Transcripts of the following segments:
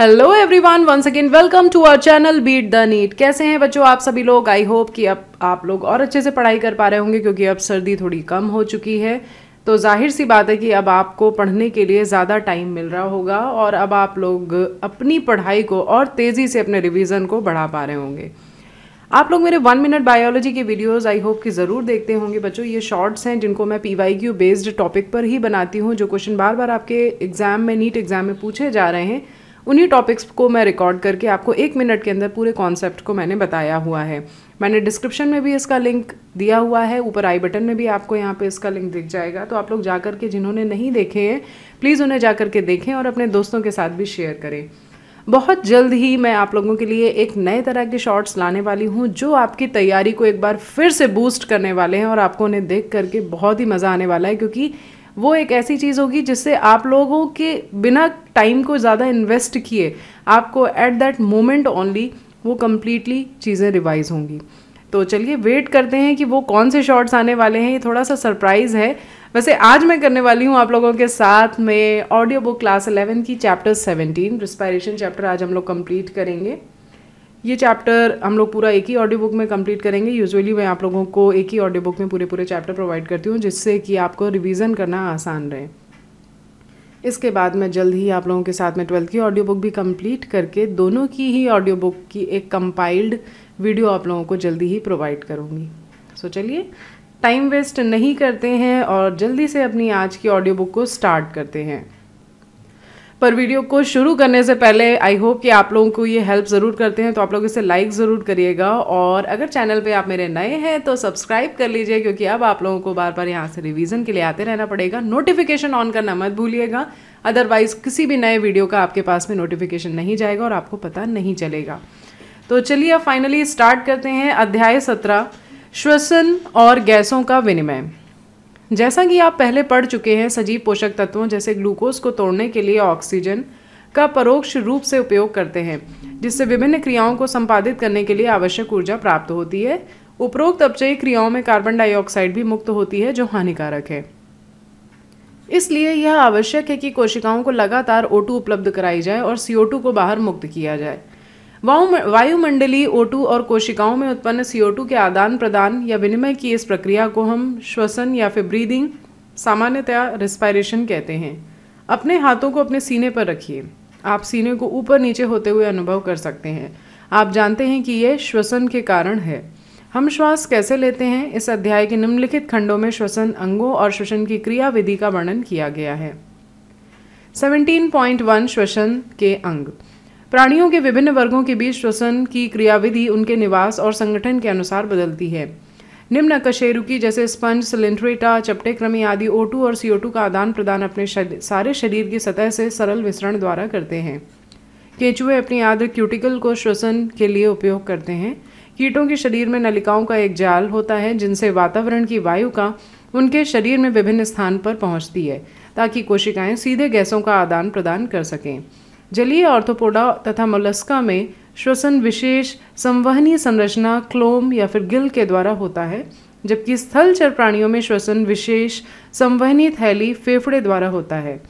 hello everyone once again welcome to our channel beat the NEET कैसे हैं बच्चों आप सभी लोग आई होप कि अब आप लोग और अच्छे से पढ़ाई कर पा रहे होंगे क्योंकि अब सर्दी थोड़ी कम हो चुकी है तो जाहिर सी बात है कि अब आपको पढ़ने के लिए ज़्यादा टाइम मिल रहा होगा और अब आप लोग अपनी पढ़ाई को और तेज़ी से अपने रिविज़न को बढ़ा पा रहे होंगे आप लोग मेरे वन मिनट बायोलॉजी के वीडियोस आई होप कि ज़रूर देखते होंगे बच्चों ये शॉर्ट्स हैं जिनको मैं P Y Q based topic पर ही बनाती हूँ जो क्वेश्चन बार बार आपके एग्ज़ाम में नीट एग्ज़ाम में पूछे जा रहे हैं उन्हीं टॉपिक्स को मैं रिकॉर्ड करके आपको एक मिनट के अंदर पूरे कॉन्सेप्ट को मैंने बताया हुआ है मैंने डिस्क्रिप्शन में भी इसका लिंक दिया हुआ है ऊपर आई बटन में भी आपको यहाँ पे इसका लिंक दिख जाएगा तो आप लोग जा के जिन्होंने नहीं देखे हैं प्लीज़ उन्हें जा के देखें और अपने दोस्तों के साथ भी शेयर करें बहुत जल्द ही मैं आप लोगों के लिए एक नए तरह के शॉर्ट्स लाने वाली हूँ जो आपकी तैयारी को एक बार फिर से बूस्ट करने वाले हैं और आपको उन्हें देख करके बहुत ही मज़ा आने वाला है क्योंकि वो एक ऐसी चीज़ होगी जिससे आप लोगों के बिना टाइम को ज़्यादा इन्वेस्ट किए आपको एट दैट मोमेंट ओनली वो कम्प्लीटली चीज़ें रिवाइज होंगी तो चलिए वेट करते हैं कि वो कौन से शॉर्ट्स आने वाले हैं ये थोड़ा सा सरप्राइज़ है वैसे आज मैं करने वाली हूँ आप लोगों के साथ में ऑडियो बुक क्लास 11 की चैप्टर 17 रिस्पायरेशन चैप्टर आज हम लोग कंप्लीट करेंगे ये चैप्टर हम लोग पूरा एक ही ऑडियो बुक में कंप्लीट करेंगे यूजुअली मैं आप लोगों को एक ही ऑडियो बुक में पूरे पूरे चैप्टर प्रोवाइड करती हूँ जिससे कि आपको रिवीजन करना आसान रहे इसके बाद मैं जल्द ही आप लोगों के साथ में ट्वेल्थ की ऑडियो बुक भी कंप्लीट करके दोनों की ही ऑडियो बुक की एक कंपाइल्ड वीडियो आप लोगों को जल्दी ही प्रोवाइड करूँगी सो so, चलिए टाइम वेस्ट नहीं करते हैं और जल्दी से अपनी आज की ऑडियो बुक को स्टार्ट करते हैं पर वीडियो को शुरू करने से पहले आई होप कि आप लोगों को ये हेल्प ज़रूर करते हैं तो आप लोग इसे लाइक ज़रूर करिएगा और अगर चैनल पे आप मेरे नए हैं तो सब्सक्राइब कर लीजिए क्योंकि अब आप लोगों को बार बार यहाँ से रिवीजन के लिए आते रहना पड़ेगा नोटिफिकेशन ऑन करना मत भूलिएगा अदरवाइज़ किसी भी नए वीडियो का आपके पास में नोटिफिकेशन नहीं जाएगा और आपको पता नहीं चलेगा तो चलिए अब फाइनली स्टार्ट करते हैं अध्याय सत्रह श्वसन और गैसों का विनिमय जैसा कि आप पहले पढ़ चुके हैं सजीव पोषक तत्वों जैसे ग्लूकोज को तोड़ने के लिए ऑक्सीजन का परोक्ष रूप से उपयोग करते हैं जिससे विभिन्न क्रियाओं को संपादित करने के लिए आवश्यक ऊर्जा प्राप्त होती है उपरोक्त अपचयी क्रियाओं में कार्बन डाइऑक्साइड भी मुक्त होती है जो हानिकारक है इसलिए यह आवश्यक है कि कोशिकाओं को लगातार ओटू उपलब्ध कराई जाए और सीओटू को बाहर मुक्त किया जाए वायुमंडलीय O2 और कोशिकाओं में उत्पन्न CO2 के आदान प्रदान या विनिमय की इस प्रक्रिया को हम श्वसन या फिर ब्रीदिंग सामान्यतया रिस्पायरेशन कहते हैं अपने हाथों को अपने सीने पर रखिए आप सीने को ऊपर नीचे होते हुए अनुभव कर सकते हैं आप जानते हैं कि यह श्वसन के कारण है हम श्वास कैसे लेते हैं इस अध्याय के निम्नलिखित खंडों में श्वसन अंगों और श्वसन की क्रिया विधि का वर्णन किया गया है 17.1 श्वसन के अंग प्राणियों के विभिन्न वर्गों के बीच श्वसन की क्रियाविधि उनके निवास और संगठन के अनुसार बदलती है निम्न कशेरुकी जैसे स्पंज सिलेंट्रेटा चपटे क्रमी आदि ओ और CO2 का आदान प्रदान अपने सारे शरीर की सतह से सरल मिश्रण द्वारा करते हैं केचुए अपनी आद्र क्यूटिकल को श्वसन के लिए उपयोग करते हैं कीटों के शरीर में नलिकाओं का एक जाल होता है जिनसे वातावरण की वायु का उनके शरीर में विभिन्न स्थान पर पहुंचती है ताकि कोशिकाएं सीधे गैसों का आदान प्रदान कर सकें जलीय ऑर्थोपोडा तथा मोलस्का में श्वसन विशेष संवहनीय संरचना क्लोम या फिर गिल के द्वारा होता है जबकि स्थलचर प्राणियों में श्वसन विशेष संवहनीय थैली फेफड़े द्वारा होता है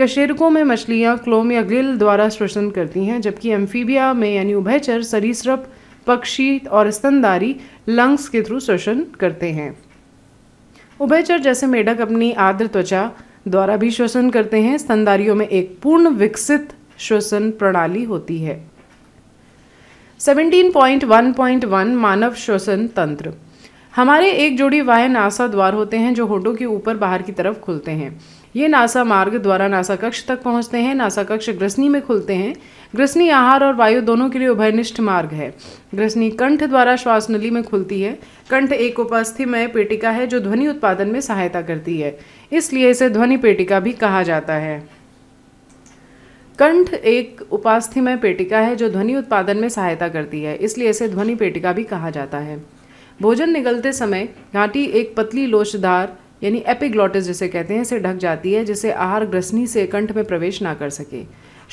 कशेरुकों में मछलियाँ क्लोम या गिल द्वारा श्वसन करती हैं जबकि एम्फीबिया में यानी उभयचर सरीसृप पक्षी और स्तनदारी लंग्स के थ्रू श्वसन करते हैं उभयचर जैसे मेढक अपनी आर्द्र त्वचा द्वारा भी श्वसन करते हैं स्तनदारियों में एक पूर्ण विकसित श्वसन प्रणाली होती है 17.1.1 मानव श्वसन तंत्र हमारे एक जोड़ी वाह नासा द्वार होते हैं जो होठों के ऊपर बाहर की तरफ खुलते हैं ये नासा मार्ग द्वारा नासा कक्ष तक पहुंचते हैं नासा कक्ष ग्रसनी में खुलते हैं ग्रसनी आहार और वायु दोनों के लिए उभयनिष्ठ मार्ग है ग्रसनी कंठ द्वारा श्वास नली में खुलती है कंठ एक उपास्थिमय पेटिका है जो ध्वनि उत्पादन में सहायता करती है इसलिए इसे ध्वनि पेटिका भी कहा जाता है कंठ एक उपास्थिमय पेटिका है जो ध्वनि उत्पादन में सहायता करती है इसलिए इसे ध्वनि पेटिका भी कहा जाता है भोजन निकलते समय घाटी एक पतली लोचदार यानी एपिग्लॉटिस जिसे कहते हैं से ढक जाती है जिसे आहार ग्रसनी से कंठ में प्रवेश ना कर सके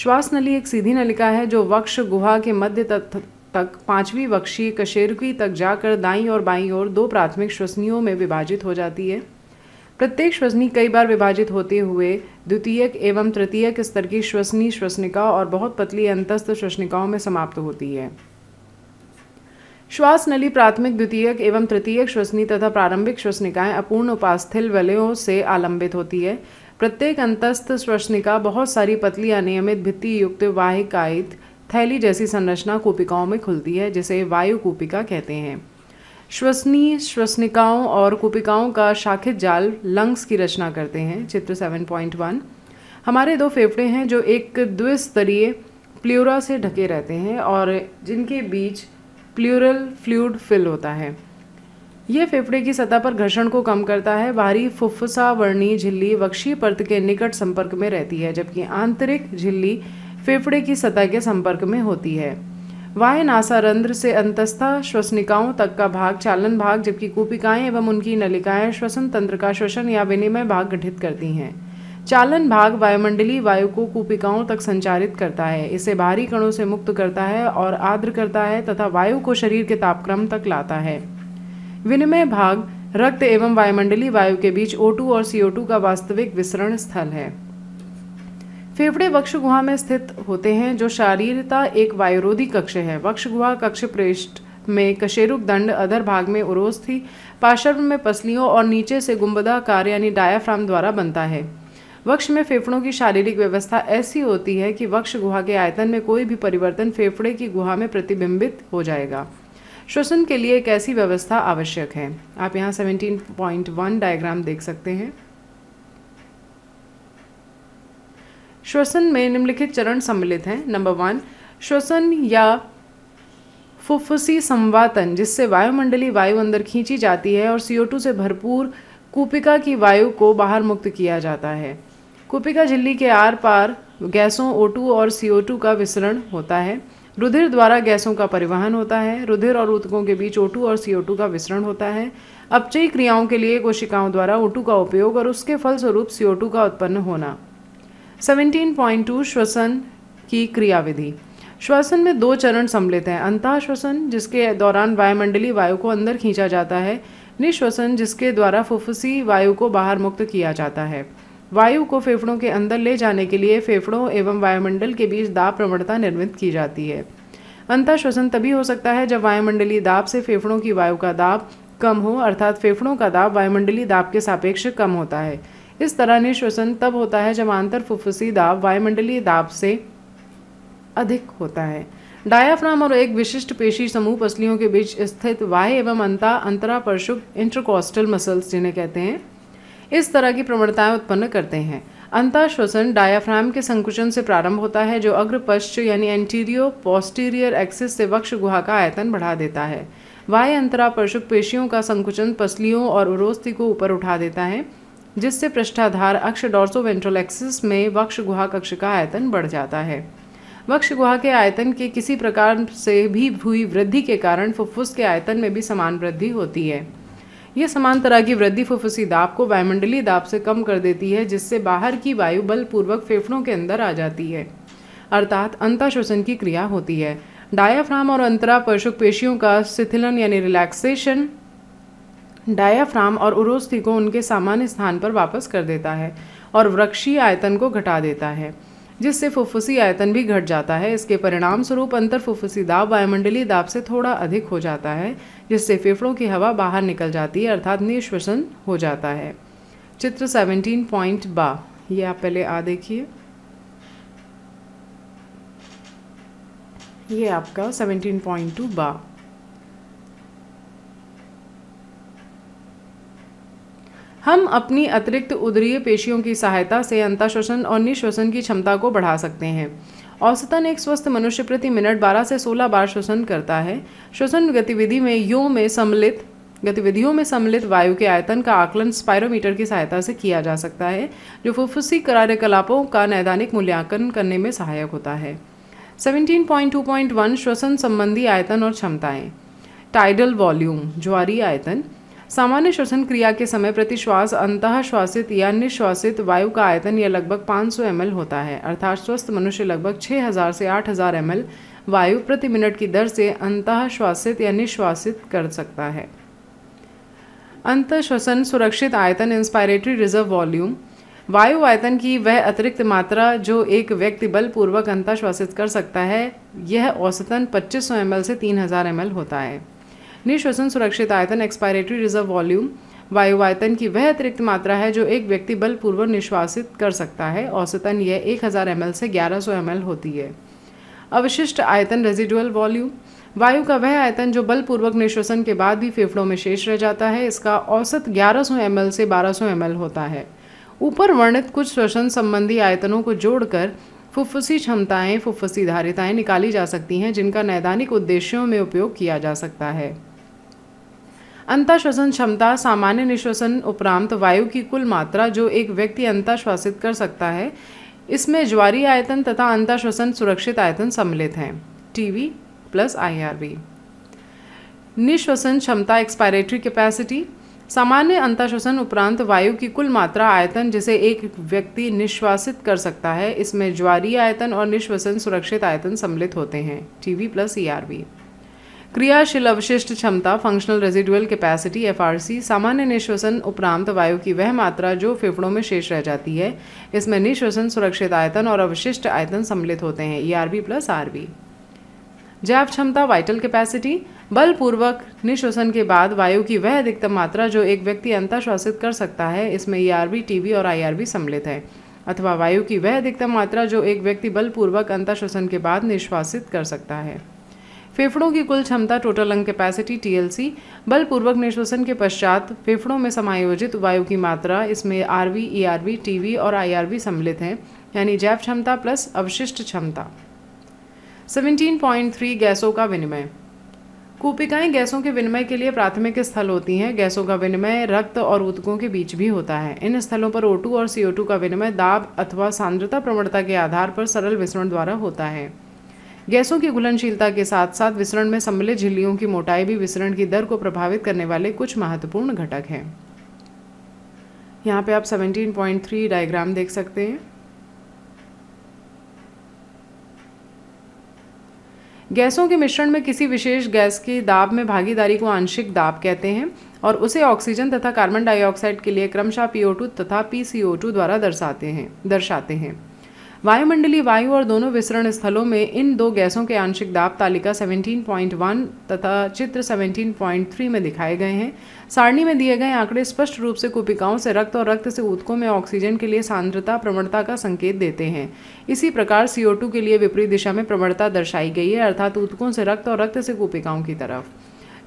श्वास नली एक सीधी नलिका है जो वक्ष गुहा के मध्य तक तक पाँचवीं वक्षीय कशेरुकी तक जाकर दाई और बाई ओर दो प्राथमिक श्वसनियों में विभाजित हो जाती है प्रत्येक श्वसनी कई बार विभाजित होते हुए द्वितीयक एवं तृतीयक स्तर की श्वसनी श्वसनिका और बहुत पतली अंतस्थ श्वसनिकाओं में समाप्त होती है श्वास नली प्राथमिक द्वितीयक एवं तृतीयक श्वसनी तथा प्रारंभिक श्वसनिकाएं अपूर्ण उपास्थिल वलयों से आलंबित होती है प्रत्येक अंतस्थ श्वसनिका बहुत सारी पतली अनियमित भित्ति युक्त वाहिकायित थैली जैसी संरचना कूपिकाओं में खुलती है जिसे वायु कूपिका कहते हैं श्वसनीय श्वसनिकाओं और कुपिकाओं का शाखित जाल लंग्स की रचना करते हैं चित्र 7.1 हमारे दो फेफड़े हैं जो एक द्विस्तरीय प्ल्यूरा से ढके रहते हैं और जिनके बीच प्ल्यूरल फ्लूड फिल होता है ये फेफड़े की सतह पर घर्षण को कम करता है बाहरी फुफ्फुसा वर्णी झिल्ली वक्षीय परत के निकट संपर्क में रहती है जबकि आंतरिक झिल्ली फेफड़े की सतह के संपर्क में होती है नासारंध्र से अंतस्था श्वसनिकाओं तक का भाग चालन भाग जबकि कूपिकाएं एवं उनकी नलिकाएं श्वसन तंत्र का श्वसन या विनिमय भाग गठित करती हैं चालन भाग वायुमंडलीय वायु को कूपिकाओं तक संचारित करता है इसे बाहरी कणों से मुक्त करता है और आर्द्र करता है तथा वायु को शरीर के तापक्रम तक लाता है विनिमय भाग रक्त एवं वायुमंडलीय वायु के बीच ओटू और सीओटू का वास्तविक विसरण स्थल है फेफड़े वक्ष गुहा में स्थित होते हैं जो शारीरता एक वायुरोधी कक्ष है वक्ष गुहा कक्ष पृष्ठ में कशेरुक दंड अधर भाग में थी पार्श्व में पसलियों और नीचे से गुम्बदाकार यानी डायाफ्राम द्वारा बनता है वक्ष में फेफड़ों की शारीरिक व्यवस्था ऐसी होती है कि वक्ष गुहा के आयतन में कोई भी परिवर्तन फेफड़े की गुहा में प्रतिबिंबित हो जाएगा श्वसन के लिए एक ऐसी व्यवस्था आवश्यक है आप यहाँ 17.1 डायग्राम देख सकते हैं श्वसन में निम्नलिखित चरण सम्मिलित हैं नंबर वन श्वसन या फुफ्फुसी संवातन जिससे वायुमंडली वायु अंदर खींची जाती है और CO2 से भरपूर कूपिका की वायु को बाहर मुक्त किया जाता है कूपिका झिल्ली के आर पार गैसों O2 और CO2 का विसरण होता है रुधिर द्वारा गैसों का परिवहन होता है रुधिर और ऊतकों के बीच ओटू और CO2 का विसरण होता है अपचयी क्रियाओं के लिए कोशिकाओं द्वारा ओटू का उपयोग और उसके फलस्वरूप CO2 का उत्पन्न होना 17.2 श्वसन की क्रियाविधि श्वसन में दो चरण सम्मिलित हैं अंतः श्वसन जिसके दौरान वायुमंडलीय वायु को अंदर खींचा जाता है निश्वसन जिसके द्वारा फुफ्फुसी वायु को बाहर मुक्त किया जाता है वायु को फेफड़ों के अंदर ले जाने के लिए फेफड़ों एवं वायुमंडल के बीच दाब प्रवणता निर्मित की जाती है अंतः श्वसन तभी हो सकता है जब वायुमंडलीय दाब से फेफड़ों की वायु का दाब कम हो अर्थात फेफड़ों का दाब वायुमंडलीय दाब के सापेक्ष कम होता है इस तरह निश्वसन तब होता है जब आंतर फुफ्फुसी दाब वायुमंडलीय दाब से अधिक होता है डायाफ्राम और एक विशिष्ट पेशी समूह पसलियों के बीच स्थित वाह एवं अंता अंतरा परशुभ मसल्स जिन्हें कहते हैं इस तरह की प्रवणताएं उत्पन्न करते हैं अंता श्वसन डायाफ्राम के संकुचन से प्रारंभ होता है जो अग्रपश्च यानी एंटीरियो पोस्टीरियर एक्सिस से वक्ष गुहा का आयतन बढ़ा देता है वाह अंतरा पेशियों का संकुचन पसलियों और उरोस्ती को ऊपर उठा देता है जिससे पृष्ठाधार अक्ष डॉर्सो एक्सिस में वक्ष गुहा कक्ष का आयतन बढ़ जाता है वक्ष गुहा के आयतन के किसी प्रकार से भी हुई वृद्धि के कारण फुफ्फुस के आयतन में भी समान वृद्धि होती है यह समान तरह की वृद्धि फुफ्फुसी दाब को वायुमंडलीय दाब से कम कर देती है जिससे बाहर की वायु बलपूर्वक फेफड़ों के अंदर आ जाती है अर्थात अंताश्वसन की क्रिया होती है डायाफ्राम और अंतरा पर्शुक पेशियों का शिथिलन यानी रिलैक्सेशन डायाफ्राम और उरोस्थी को उनके सामान्य स्थान पर वापस कर देता है और वृक्षीय आयतन को घटा देता है जिससे फुफ्फुसी आयतन भी घट जाता है इसके परिणाम स्वरूप अंतर फुफ्फुसी दाब वायुमंडलीय दाब से थोड़ा अधिक हो जाता है जिससे फेफड़ों की हवा बाहर निकल जाती है अर्थात निश्वसन हो जाता है चित्र सेवनटीन पॉइंट बा ये आप पहले आ देखिए ये आपका 17.2 बा हम अपनी अतिरिक्त उदरीय पेशियों की सहायता से अंताश्वसन और निश्वसन की क्षमता को बढ़ा सकते हैं औसतन एक स्वस्थ मनुष्य प्रति मिनट 12 से 16 बार श्वसन करता है श्वसन गतिविधि में यो में सम्मिलित गतिविधियों में सम्मिलित वायु के आयतन का आकलन स्पायरोमीटर की सहायता से किया जा सकता है जो फुफ्फुसी कार्यकलापों का नैदानिक मूल्यांकन करने में सहायक होता है 17.2.1 श्वसन संबंधी आयतन और क्षमताएं टाइडल वॉल्यूम ज्वारी आयतन सामान्य श्वसन क्रिया के समय प्रतिश्वास अंत श्वासित या निश्वासित वायु का आयतन यह लगभग 500 सौ होता है अर्थात स्वस्थ मनुष्य लगभग 6000 से 8000 हजार वायु प्रति मिनट की दर से अंत श्वासित या निश्वासित कर सकता है अंत श्वसन सुरक्षित आयतन इंस्पायरेटरी रिजर्व वॉल्यूम वायु आयतन की वह अतिरिक्त मात्रा जो एक व्यक्ति बलपूर्वक अंत श्वासित कर सकता है यह औसतन 2500 सौ से 3000 हजार होता है निश्वसन सुरक्षित आयतन एक्सपायरेटरी रिजर्व वॉल्यूम वायुवायतन की वह अतिरिक्त मात्रा है जो एक व्यक्ति बलपूर्वक निश्वासित कर सकता है औसतन यह 1000 ml से 1100 ml होती है अवशिष्ट आयतन रेजिडुअल वॉल्यूम वायु का वह आयतन जो बलपूर्वक निश्वसन के बाद भी फेफड़ों में शेष रह जाता है इसका औसत 1100 ml से 1200 ml होता है ऊपर वर्णित कुछ श्वसन संबंधी आयतनों को जोड़कर फुफ्फुसी क्षमताएँ फुफ्फुसी धारिताएँ निकाली जा सकती हैं जिनका नैदानिक उद्देश्यों में उपयोग किया जा सकता है अंताश्वसन क्षमता सामान्य निश्वसन उपरांत वायु की कुल मात्रा जो एक व्यक्ति अंताश्वासित कर सकता है इसमें ज्वारी आयतन तथा अंताश्वसन सुरक्षित आयतन सम्मिलित हैं टीवी प्लस वी निश्वसन क्षमता एक्सपायरेटरी कैपेसिटी सामान्य अंताश्वसन उपरांत वायु की कुल मात्रा आयतन जिसे एक व्यक्ति निश्वासित कर सकता है इसमें ज्वारी आयतन और निश्वसन सुरक्षित आयतन सम्मिलित होते हैं टीवी प्लस ई क्रियाशील अवशिष्ट क्षमता फंक्शनल रेजिडुअल कैपेसिटी एफआरसी सामान्य निश्वसन उपरांत वायु की वह मात्रा जो फेफड़ों में शेष रह जाती है इसमें निश्वसन सुरक्षित आयतन और अवशिष्ट आयतन सम्मिलित होते हैं E R V plus R V जैव क्षमता वाइटल कैपेसिटी बलपूर्वक निश्वसन के बाद वायु की वह अधिकतम मात्रा जो एक व्यक्ति अंतश्वासित कर सकता है इसमें E R V T V और आई आर बी सम्मिलित है अथवा वायु की वह अधिकतम मात्रा जो एक व्यक्ति बलपूर्वक अंतर्श्वसन के बाद निश्वासित कर सकता है फेफड़ों की कुल क्षमता टोटल लंग कैपेसिटी टीएलसी बलपूर्वक निश्वसन के पश्चात फेफड़ों में समायोजित वायु की मात्रा इसमें आरवी ईआरवी टीवी और आईआरवी सम्मिलित हैं यानी जैव क्षमता प्लस अवशिष्ट क्षमता 17.3 गैसों का विनिमय कूपिकाएं गैसों के विनिमय के लिए प्राथमिक स्थल होती हैं गैसों का विनिमय रक्त और ऊतकों के बीच भी होता है इन स्थलों पर O2 और CO2 का विनिमय दाब अथवा सांद्रता प्रवणता के आधार पर सरल मिश्रण द्वारा होता है गैसों की घुलनशीलता के साथ साथ विसरण में सम्मिलित झिल्लियों की मोटाई भी विसरण की दर को प्रभावित करने वाले कुछ महत्वपूर्ण घटक हैं यहाँ पे आप 17.3 डायग्राम देख सकते हैं गैसों के मिश्रण में किसी विशेष गैस की दाब में भागीदारी को आंशिक दाब कहते हैं और उसे ऑक्सीजन तथा कार्बन डाइऑक्साइड के लिए क्रमशः पीओ तथा पीसीओ द्वारा दर्शाते हैं दर्शाते हैं वायुमंडलीय वायु और दोनों विसरण स्थलों में इन दो गैसों के आंशिक दाब तालिका 17.1 तथा चित्र 17.3 में दिखाए गए हैं सारणी में दिए गए आंकड़े स्पष्ट रूप से कुपिकाओं से रक्त और रक्त से ऊतकों में ऑक्सीजन के लिए सांद्रता प्रवणता का संकेत देते हैं इसी प्रकार सीओ के लिए विपरीत दिशा में प्रवणता दर्शाई गई है अर्थात ऊतकों से रक्त और रक्त से कुपिकाओं की तरफ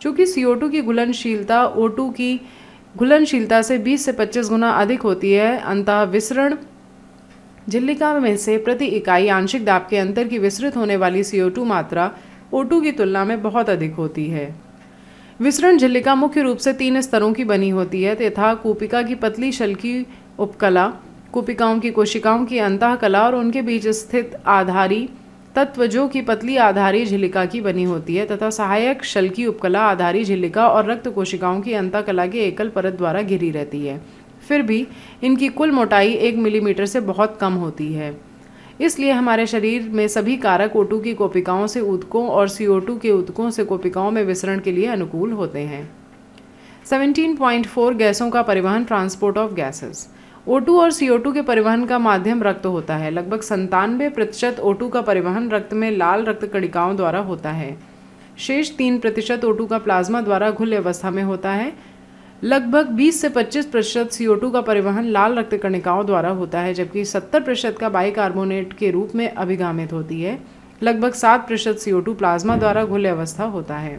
चूँकि सीओ की घुलनशीलता ओ की घुलनशीलता से 20 से 25 गुना अधिक होती है अंतः विसरण झिल्लिका में से प्रति इकाई आंशिक दाब के अंतर की विस्तृत होने वाली CO2 मात्रा ओ की तुलना में बहुत अधिक होती है विसरण झिल्लिका मुख्य रूप से तीन स्तरों की बनी होती है तथा कूपिका की पतली शल की उपकला कूपिकाओं की कोशिकाओं की अंतकला और उनके बीच स्थित आधारी तत्व जो कि पतली आधारी झिल्लिका की बनी होती है तथा सहायक शल की उपकला आधारी झिल्लिका और रक्त कोशिकाओं की अंतःकला के एकल परत द्वारा घिरी रहती है फिर भी इनकी कुल मोटाई एक मिलीमीटर से बहुत कम होती है इसलिए हमारे शरीर में सभी कारक ओटू की कोपिकाओं से उदकों और सी के उदकों से कोपिकाओं में विसरण के लिए अनुकूल होते हैं 17.4 गैसों का परिवहन ट्रांसपोर्ट ऑफ गैसेस ओ और सी के परिवहन का माध्यम रक्त होता है लगभग संतानवे प्रतिशत ओ का परिवहन रक्त में लाल रक्त कणिकाओं द्वारा होता है शेष तीन प्रतिशत ओ का प्लाज्मा द्वारा घुल अवस्था में होता है लगभग 20 से 25 प्रतिशत सी का परिवहन लाल रक्त कणिकाओं द्वारा होता है जबकि 70 प्रतिशत का बाइकार्बोनेट के रूप में अभिगामित होती है लगभग 7 प्रतिशत सी प्लाज्मा द्वारा घुल्य अवस्था होता है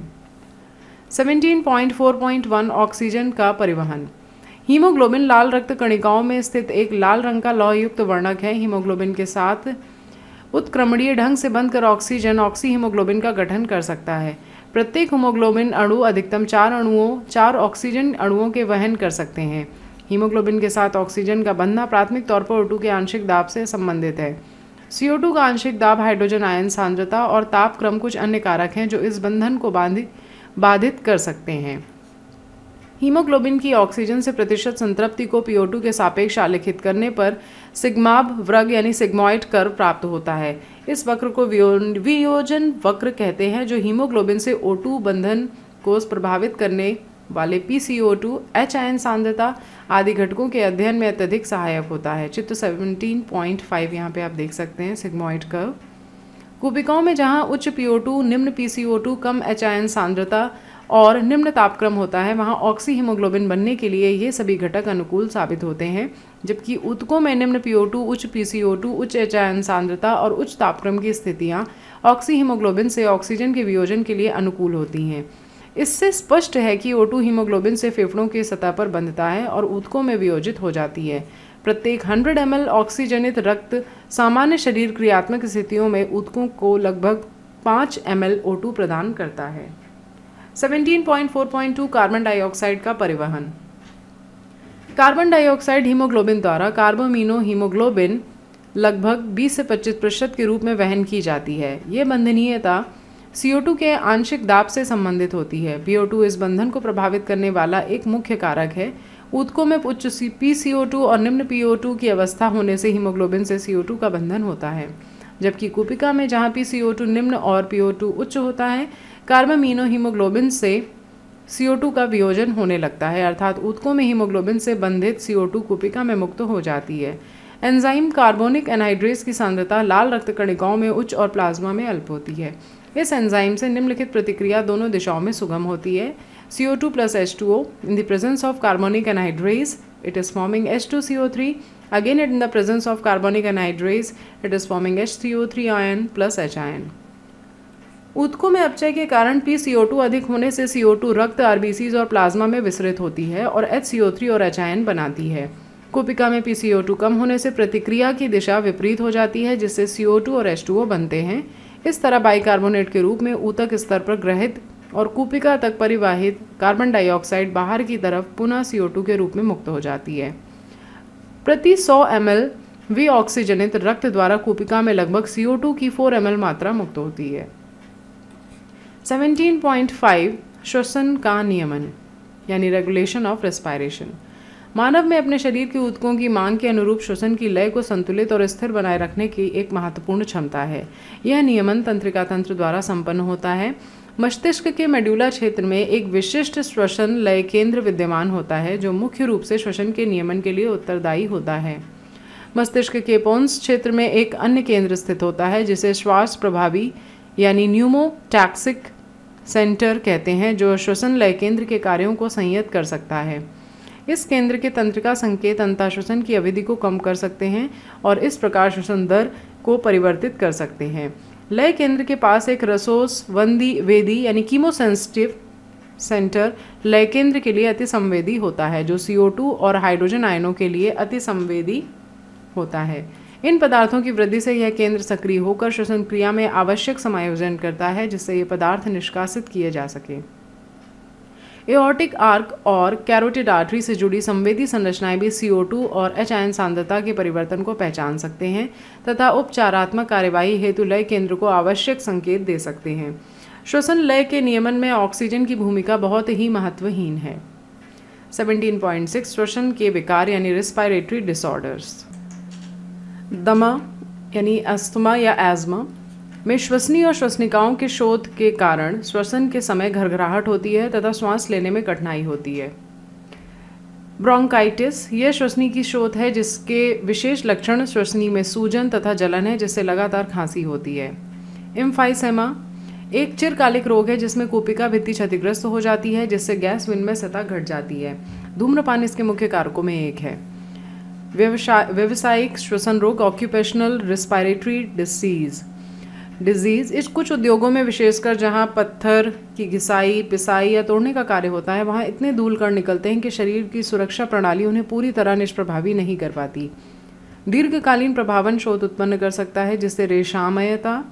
17.4.1 ऑक्सीजन का परिवहन हीमोग्लोबिन लाल रक्त कणिकाओं में स्थित एक लाल रंग का लौहयुक्त वर्णक है हीमोग्लोबिन के साथ उत्क्रमणीय ढंग से बंद कर ऑक्सीजन ऑक्सी हीमोग्लोबिन का गठन कर सकता है प्रत्येक होमोग्लोबिन अणु अधिकतम चार अणुओं चार ऑक्सीजन अणुओं के वहन कर सकते हैं हीमोग्लोबिन के साथ ऑक्सीजन का बंधना प्राथमिक तौर पर ओटू के आंशिक दाब से संबंधित है सीओ का आंशिक दाब हाइड्रोजन आयन सांद्रता और ताप क्रम कुछ अन्य कारक हैं जो इस बंधन को बांधित बाधित कर सकते हैं हीमोग्लोबिन की ऑक्सीजन से प्रतिशत संतृप्ति को पीओ के सापेक्ष आलिखित करने पर सिग्माब व्रग यानी सिग्मॉइड कर्व प्राप्त होता है इस वक्र को वियोजन वक्र कहते हैं जो हीमोग्लोबिन से O2 बंधन को प्रभावित करने वाले P C O two H आयन सांद्रता आदि घटकों के अध्ययन में अत्यधिक सहायक होता है चित्र 17.5 पॉइंट फाइव यहाँ पर आप देख सकते हैं सिग्मोइड कर्व कुपिकाओं में जहाँ उच्च पी ओ टू निम्न पी सी ओ टू कम एच आयन सांद्रता और निम्न तापक्रम होता है वहाँ ऑक्सी बनने के लिए ये सभी घटक अनुकूल साबित होते हैं जबकि ऊतकों में निम्न पी उच्च पी उच्च एच सांद्रता और उच्च तापक्रम की स्थितियाँ ऑक्सी से ऑक्सीजन के वियोजन के लिए अनुकूल होती हैं इससे स्पष्ट है कि ओ हीमोग्लोबिन से फेफड़ों की सतह पर बंधता है और ऊतकों में वियोजित हो जाती है प्रत्येक 100 एम ऑक्सीजनित रक्त सामान्य शरीर क्रियात्मक स्थितियों में ऊतकों को लगभग 5 एम एल प्रदान करता है 17.4.2 कार्बन डाइऑक्साइड का परिवहन कार्बन डाइऑक्साइड हीमोग्लोबिन द्वारा कार्बोमिनो हीमोग्लोबिन लगभग 20 से 25 प्रतिशत के रूप में वहन की जाती है ये बंधनीयता CO2 के आंशिक दाब से संबंधित होती है BO2 इस बंधन को प्रभावित करने वाला एक मुख्य कारक है ऊतकों में उच्च पी CO2 और निम्न पी की अवस्था होने से हीमोग्लोबिन से CO2 का बंधन होता है जबकि कुपिका में जहाँ पी निम्न और पी उच्च होता है कार्बामीनो हीमोग्लोबिन से CO2 का वियोजन होने लगता है अर्थात उत्कों में हीमोग्लोबिन से बंधित CO2 कुपिका में मुक्त हो जाती है एंजाइम कार्बोनिक एनहाइड्रेस की सांद्रता लाल रक्त कणिकाओं में उच्च और प्लाज्मा में अल्प होती है इस एंजाइम से निम्नलिखित प्रतिक्रिया दोनों दिशाओं में सुगम होती है C O two plus H two O in the presence of carbonic anhydrase it is forming H two C O three again it in the presence of carbonic anhydrase it is forming H C O three ion plus H ion उत्कों में अपचय के कारण P to अधिक होने से to रक्त RBCs और प्लाज्मा में विसरित होती है और एच और एच बनाती है कोपिका में पी टू कम होने से प्रतिक्रिया की दिशा विपरीत हो जाती है जिससे टू और H2O बनते हैं इस तरह बाइकार्बोनेट के रूप में ऊतक स्तर पर ग्रहित और कूपिका तक परिवाहित कार्बन डाइऑक्साइड बाहर की तरफ पुनः टू के रूप में मुक्त हो जाती है प्रति 100 एम एल वी ऑक्सीजनित रक्त द्वारा कूपिका में लगभग टू की 4 एम मात्रा मुक्त होती है 17.5 श्वसन का नियमन यानी रेगुलेशन ऑफ रेस्पायरेशन मानव में अपने शरीर के ऊतकों की मांग के अनुरूप श्वसन की लय को संतुलित और स्थिर बनाए रखने की एक महत्वपूर्ण क्षमता है यह नियमन तंत्रिका तंत्र द्वारा संपन्न होता है मस्तिष्क के मेड्यूला क्षेत्र में एक विशिष्ट श्वसन लय केंद्र विद्यमान होता है जो मुख्य रूप से श्वसन के नियमन के लिए उत्तरदायी होता है मस्तिष्क के पोन्स क्षेत्र में एक अन्य केंद्र स्थित होता है जिसे श्वास प्रभावी यानी न्यूमोटैक्सिक सेंटर कहते हैं जो श्वसन लय केंद्र के कार्यों को संयत कर सकता है इस केंद्र के तंत्रिका संकेत अंताश्वसन की अवधि को कम कर सकते हैं और इस प्रकार श्वसन दर को परिवर्तित कर सकते हैं लय केंद्र के पास एक रसोस वंदी वेदी यानी कीमोसेंसिटिव सेंटर लय केंद्र के लिए अति संवेदी होता है जो सी और हाइड्रोजन आयनों के लिए अति संवेदी होता है इन पदार्थों की वृद्धि से यह केंद्र सक्रिय होकर श्वसन क्रिया में आवश्यक समायोजन करता है जिससे ये पदार्थ निष्कासित किए जा सके एओर्टिक आर्क और कैरोटिड आर्टरी से जुड़ी संवेदी संरचनाएं भी टू और एच आयन सांद्रता के परिवर्तन को पहचान सकते हैं तथा उपचारात्मक कार्यवाही हेतु लय केंद्र को आवश्यक संकेत दे सकते हैं श्वसन लय के नियमन में ऑक्सीजन की भूमिका बहुत ही महत्वहीन है 17.6 श्वसन के विकार यानी रिस्पायरेटरी डिसऑर्डर्स दमा यानी अस्थमा या एजमा में श्वसनी और श्वसनिकाओं के शोध के कारण श्वसन के समय घरघराहट होती है तथा श्वास लेने में कठिनाई होती है ब्रोंकाइटिस यह श्वसनी की शोध है जिसके विशेष लक्षण श्वसनी में सूजन तथा जलन है जिससे लगातार खांसी होती है इम्फाइसेमा एक चिरकालिक रोग है जिसमें कोपिका भित्ति क्षतिग्रस्त हो जाती है जिससे गैस विनमय सतह घट जाती है धूम्रपान इसके मुख्य कारकों में एक है व्यवसायिक श्वसन रोग ऑक्यूपेशनल रिस्पायरेटरी डिसीज़ डिजीज़ इस कुछ उद्योगों में विशेषकर जहाँ पत्थर की घिसाई पिसाई या तोड़ने का कार्य होता है वहाँ इतने धूल कर निकलते हैं कि शरीर की सुरक्षा प्रणाली उन्हें पूरी तरह निष्प्रभावी नहीं कर पाती दीर्घकालीन प्रभावन शोध उत्पन्न कर सकता है जिससे रेशामयता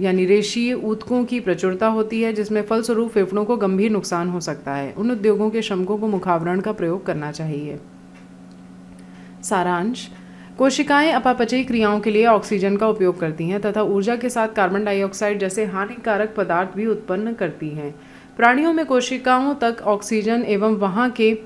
यानी रेशीय ऊतकों की प्रचुरता होती है जिसमें फलस्वरूप फेफड़ों को गंभीर नुकसान हो सकता है उन उद्योगों के श्रमिकों को मुखावरण का प्रयोग करना चाहिए सारांश कोशिकाएं अपापचयी क्रियाओं के लिए ऑक्सीजन का उपयोग करती हैं तथा ऊर्जा के साथ कार्बन डाइऑक्साइड जैसे हानिकारक पदार्थ भी उत्पन्न करती हैं प्राणियों में कोशिकाओं तक ऑक्सीजन एवं वहाँ के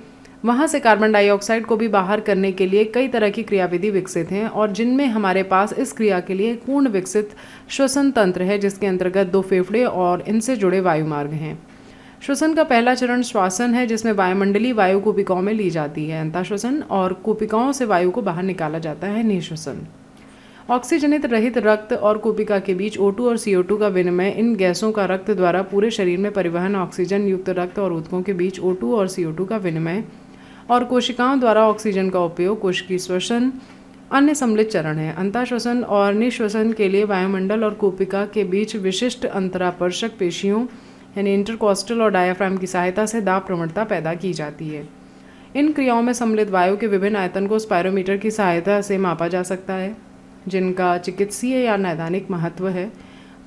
वहाँ से कार्बन डाइऑक्साइड को भी बाहर करने के लिए कई तरह की क्रियाविधि विकसित हैं और जिनमें हमारे पास इस क्रिया के लिए पूर्ण विकसित श्वसन तंत्र है जिसके अंतर्गत दो फेफड़े और इनसे जुड़े वायुमार्ग हैं श्वसन का पहला चरण श्वासन है जिसमें वायुमंडलीय वायु कोपिकाओं में ली जाती है अंताश्वसन और कोपिकाओं से वायु को बाहर निकाला जाता है निःश्वसन ऑक्सीजनित रहित रक्त और कोपिका के बीच O2 और CO2 का विनिमय इन गैसों का रक्त द्वारा पूरे शरीर में परिवहन ऑक्सीजन युक्त रक्त और उत्कों के बीच O2 और CO2 का विनिमय और कोशिकाओं द्वारा ऑक्सीजन का उपयोग कोशिकी श्वसन अन्य सम्मिलित चरण है अंताश्वसन और निःश्वसन के लिए वायुमंडल और कोपिका के बीच विशिष्ट अंतरापर्शक पेशियों यानी इंटरकोस्टल और डायाफ्राम की सहायता से दाब प्रवणता पैदा की जाती है इन क्रियाओं में सम्मिलित वायु के विभिन्न आयतन को स्पायरोमीटर की सहायता से मापा जा सकता है जिनका चिकित्सीय या नैदानिक महत्व है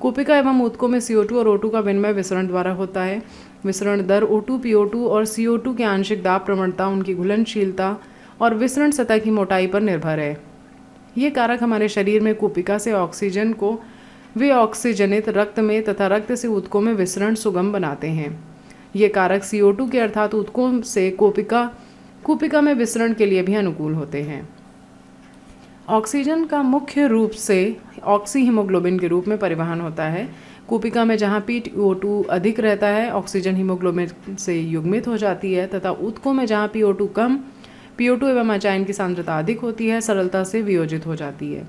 कूपिका एवं ऊतकों में सी और ओ का विनिमय विसरण द्वारा होता है विसरण दर ओ टू पी और सी की आंशिक दाब प्रवणता उनकी घुलनशीलता और विसरण सतह की मोटाई पर निर्भर है ये कारक हमारे शरीर में कूपिका से ऑक्सीजन को वे ऑक्सीजनित रक्त में तथा रक्त से उत्कों में विसरण सुगम बनाते हैं ये कारक सी के अर्थात उत्कों से कोपिका कोपिका में विसरण के लिए भी अनुकूल होते हैं ऑक्सीजन का मुख्य रूप से ऑक्सी हीमोग्लोबिन के रूप में परिवहन होता है कोपिका में जहाँ पी टू अधिक रहता है ऑक्सीजन हीमोग्लोबिन से युग्मित हो जाती है तथा उत्कों में जहाँ पी ओ टू कम पी टू एवं अचाइन की सांद्रता अधिक होती है सरलता से वियोजित हो जाती है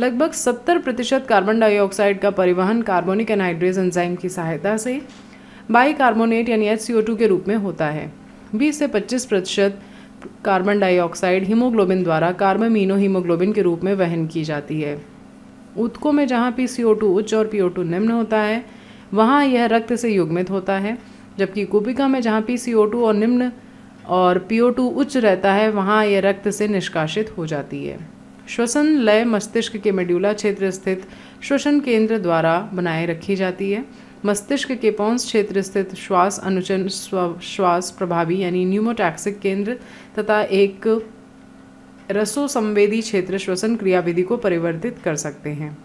लगभग 70 प्रतिशत कार्बन डाइऑक्साइड का परिवहन कार्बोनिक एनहाइड्रेज एंजाइम की सहायता से बाई कार्बोनेट यानी एच के रूप में होता है 20 से 25 प्रतिशत कार्बन डाइऑक्साइड हीमोग्लोबिन द्वारा कार्बामीनो हीमोग्लोबिन के रूप में वहन की जाती है उत्कों में जहाँ पी सी उच्च और पी निम्न होता है वहाँ यह रक्त से युग्मित होता है जबकि कुपिका में जहाँ पी सी और निम्न और पी उच्च रहता है वहाँ यह रक्त से निष्कासित हो जाती है श्वसन लय मस्तिष्क के मेड्यूला क्षेत्र स्थित श्वसन केंद्र द्वारा बनाए रखी जाती है मस्तिष्क के पौंस क्षेत्र स्थित श्वास अनुचन श्वास प्रभावी यानी न्यूमोटैक्सिक केंद्र तथा एक रसो संवेदी क्षेत्र श्वसन क्रियाविधि को परिवर्तित कर सकते हैं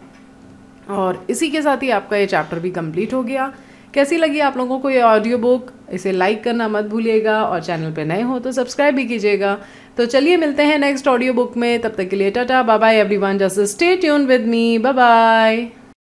और इसी के साथ ही आपका ये चैप्टर भी कंप्लीट हो गया कैसी लगी आप लोगों को ये ऑडियो बुक इसे लाइक करना मत भूलिएगा और चैनल पर नए हो तो सब्सक्राइब भी कीजिएगा तो चलिए मिलते हैं नेक्स्ट ऑडियो बुक में तब तक के लिए tata bye bye everyone just stay tuned with me bye bye